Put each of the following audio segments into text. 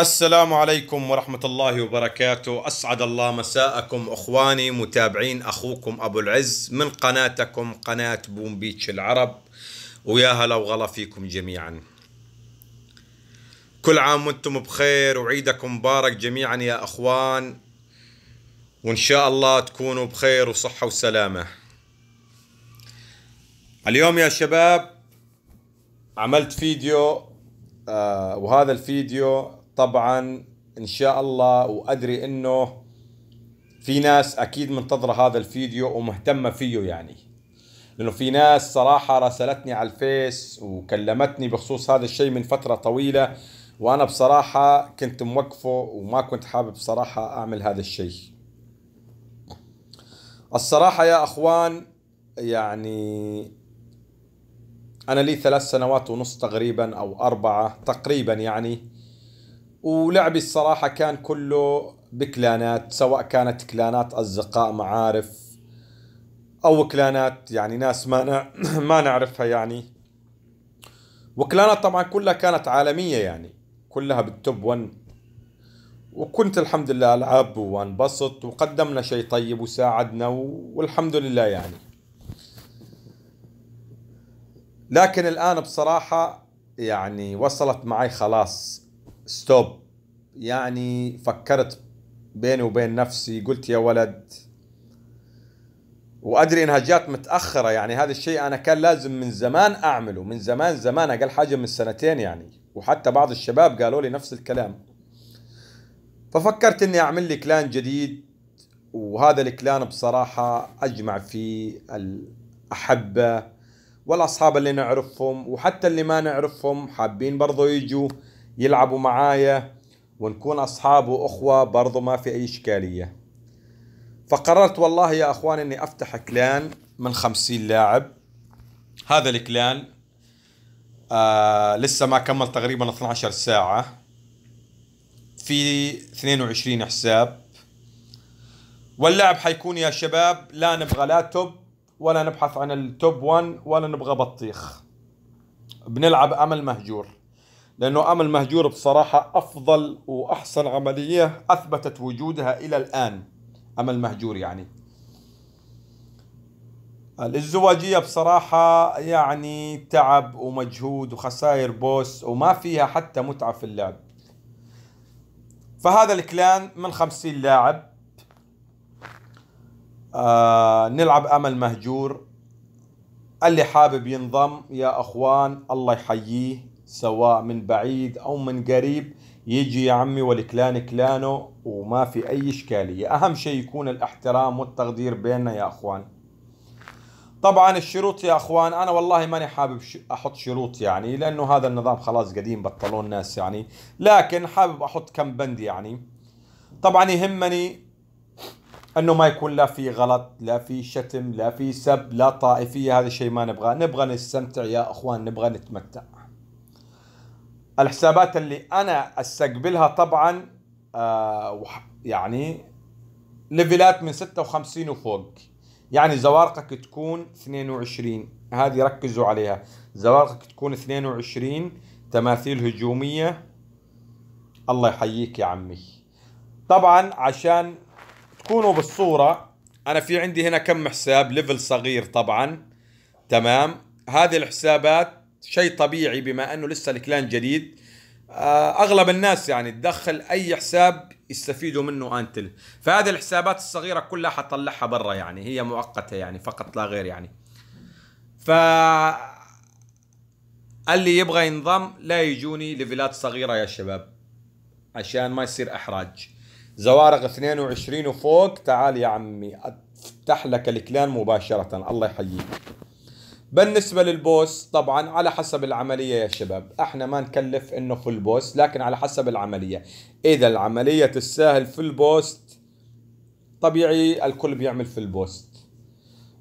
السلام عليكم ورحمة الله وبركاته أسعد الله مساءكم أخواني متابعين أخوكم أبو العز من قناتكم قناة بوم بيتش العرب ويا هلا وغلا فيكم جميعا كل عام وانتم بخير وعيدكم مبارك جميعا يا أخوان وإن شاء الله تكونوا بخير وصحة وسلامة اليوم يا شباب عملت فيديو آه وهذا الفيديو طبعا ان شاء الله وادري انه في ناس اكيد منتظره هذا الفيديو ومهتمه فيه يعني لانه في ناس صراحه راسلتني على الفيس وكلمتني بخصوص هذا الشيء من فتره طويله وانا بصراحه كنت موقفه وما كنت حابب بصراحه اعمل هذا الشيء الصراحه يا اخوان يعني انا لي ثلاث سنوات ونص تقريبا او اربعه تقريبا يعني ولعبي الصراحة كان كله بكلانات سواء كانت كلانات أصدقاء معارف أو كلانات يعني ناس ما ما نعرفها يعني وكلانات طبعا كلها كانت عالمية يعني كلها بالتوب 1 وكنت الحمد لله ألعب وانبسط وقدمنا شيء طيب وساعدنا والحمد لله يعني لكن الآن بصراحة يعني وصلت معي خلاص ستوب يعني فكرت بيني وبين نفسي قلت يا ولد وادري انها جات متاخره يعني هذا الشيء انا كان لازم من زمان اعمله من زمان زمان اقل حاجه من سنتين يعني وحتى بعض الشباب قالوا لي نفس الكلام ففكرت اني اعمل لي كلان جديد وهذا الكلان بصراحه اجمع فيه الاحبه والاصحاب اللي نعرفهم وحتى اللي ما نعرفهم حابين برضو يجوا يلعبوا معايا ونكون أصحاب وأخوة برضو ما في أي إشكالية فقررت والله يا أخوان أني أفتح كلان من خمسين لاعب هذا الكلان آه لسه ما كمل تقريبا 12 ساعة في 22 حساب واللعب حيكون يا شباب لا نبغى لا توب ولا نبحث عن التوب 1 ولا نبغى بطيخ بنلعب امل مهجور لأنه أمل مهجور بصراحة أفضل وأحسن عملية أثبتت وجودها إلى الآن أمل مهجور يعني الازدواجية بصراحة يعني تعب ومجهود وخسائر بوس وما فيها حتى متعة في اللعب فهذا الكلان من خمسين لاعب آه نلعب أمل مهجور اللي حابب ينضم يا أخوان الله يحييه سواء من بعيد او من قريب يجي يا عمي والكلان كلانه وما في اي اشكاليه اهم شيء يكون الاحترام والتقدير بيننا يا اخوان طبعا الشروط يا اخوان انا والله ماني حابب احط شروط يعني لانه هذا النظام خلاص قديم بطلوه الناس يعني لكن حابب احط كم بند يعني طبعا يهمني انه ما يكون لا في غلط لا في شتم لا في سب لا طائفيه هذا الشيء ما نبغاه نبغى نستمتع يا اخوان نبغى نتمتع الحسابات اللي انا استقبلها طبعا آه يعني ليفلات من 56 وفوق يعني زوارقك تكون 22 هذه ركزوا عليها زوارقك تكون 22 تماثيل هجوميه الله يحييك يا عمي طبعا عشان تكونوا بالصوره انا في عندي هنا كم حساب ليفل صغير طبعا تمام هذه الحسابات شيء طبيعي بما انه لسه الكلان جديد آه، اغلب الناس يعني تدخل اي حساب يستفيدوا منه انتل فهذه الحسابات الصغيره كلها حطلعها برا يعني هي مؤقته يعني فقط لا غير يعني ف اللي يبغى ينضم لا يجوني ليفلات صغيره يا شباب عشان ما يصير احراج زوارق 22 وفوق تعال يا عمي افتح لك الكلان مباشره الله يحييك بالنسبة للبوس طبعا على حسب العملية يا شباب احنا ما نكلف انه في البوس لكن على حسب العملية اذا العملية تستاهل في البوست طبيعي الكل بيعمل في البوست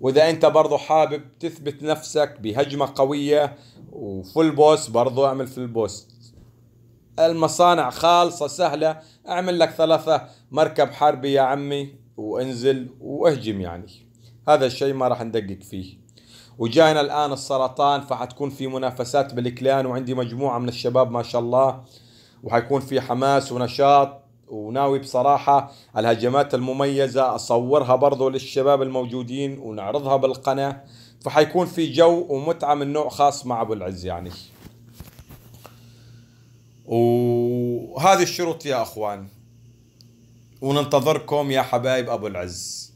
واذا انت برضو حابب تثبت نفسك بهجمة قوية وفول بوس برضو اعمل في البوست المصانع خالصة سهلة اعمل لك ثلاثة مركب حربي يا عمي وانزل واهجم يعني هذا الشيء ما راح ندقق فيه وجاينا الان السرطان فحتكون في منافسات بالكلان وعندي مجموعه من الشباب ما شاء الله وحيكون في حماس ونشاط وناوي بصراحه الهجمات المميزه اصورها برضو للشباب الموجودين ونعرضها بالقناه فحيكون في جو ومتعه من نوع خاص مع ابو العز يعني وهذه الشروط يا اخوان وننتظركم يا حبايب ابو العز